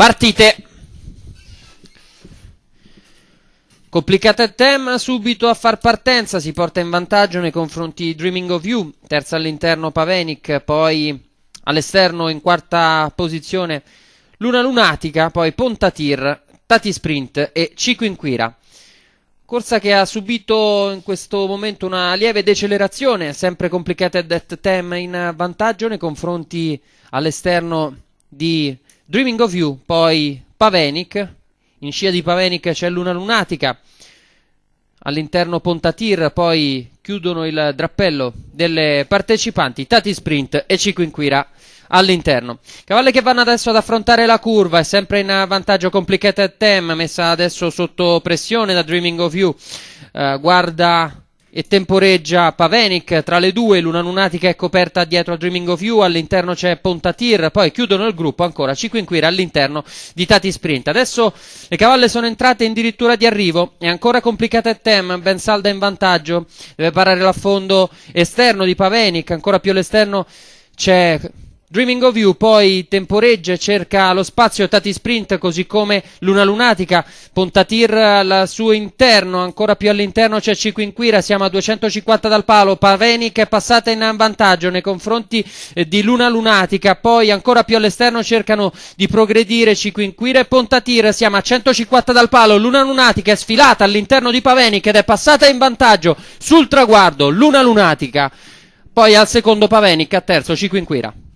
Partite! Complicata il tema, subito a far partenza, si porta in vantaggio nei confronti di Dreaming of You, terza all'interno Pavenic, poi all'esterno in quarta posizione Luna Lunatica, poi Pontatir, Tati Sprint e Ciquinquira. Corsa che ha subito in questo momento una lieve decelerazione, sempre complicata at Tem in vantaggio nei confronti all'esterno di Dreaming of You, poi Pavenic, in scia di Pavenic c'è Luna Lunatica, all'interno Pontatir, poi chiudono il drappello delle partecipanti, Tati Sprint e Ciquinquira all'interno. Cavalli che vanno adesso ad affrontare la curva, è sempre in vantaggio Complicated Tem, messa adesso sotto pressione da Dreaming of You, eh, guarda e temporeggia Pavenic tra le due, l'una Lunatica è coperta dietro a Dreaming of You, all'interno c'è Pontatir, poi chiudono il gruppo ancora Ciquinquira all'interno di Tati Sprint. Adesso le cavalle sono entrate addirittura di arrivo, è ancora complicata e Tem, ben salda in vantaggio, deve parare l'affondo esterno di Pavenic, ancora più all'esterno c'è Dreaming of You poi temporeggia, cerca lo spazio Tati Sprint così come Luna Lunatica, Pontatir al suo interno, ancora più all'interno c'è Ciquinquira, siamo a 250 dal palo, Paveni che è passata in vantaggio nei confronti eh, di Luna Lunatica, poi ancora più all'esterno cercano di progredire Ciquinquira e Pontatir, siamo a 150 dal palo, Luna Lunatica è sfilata all'interno di Paveni ed è passata in vantaggio sul traguardo, Luna Lunatica, poi al secondo Paveni, a terzo Ciquinquira.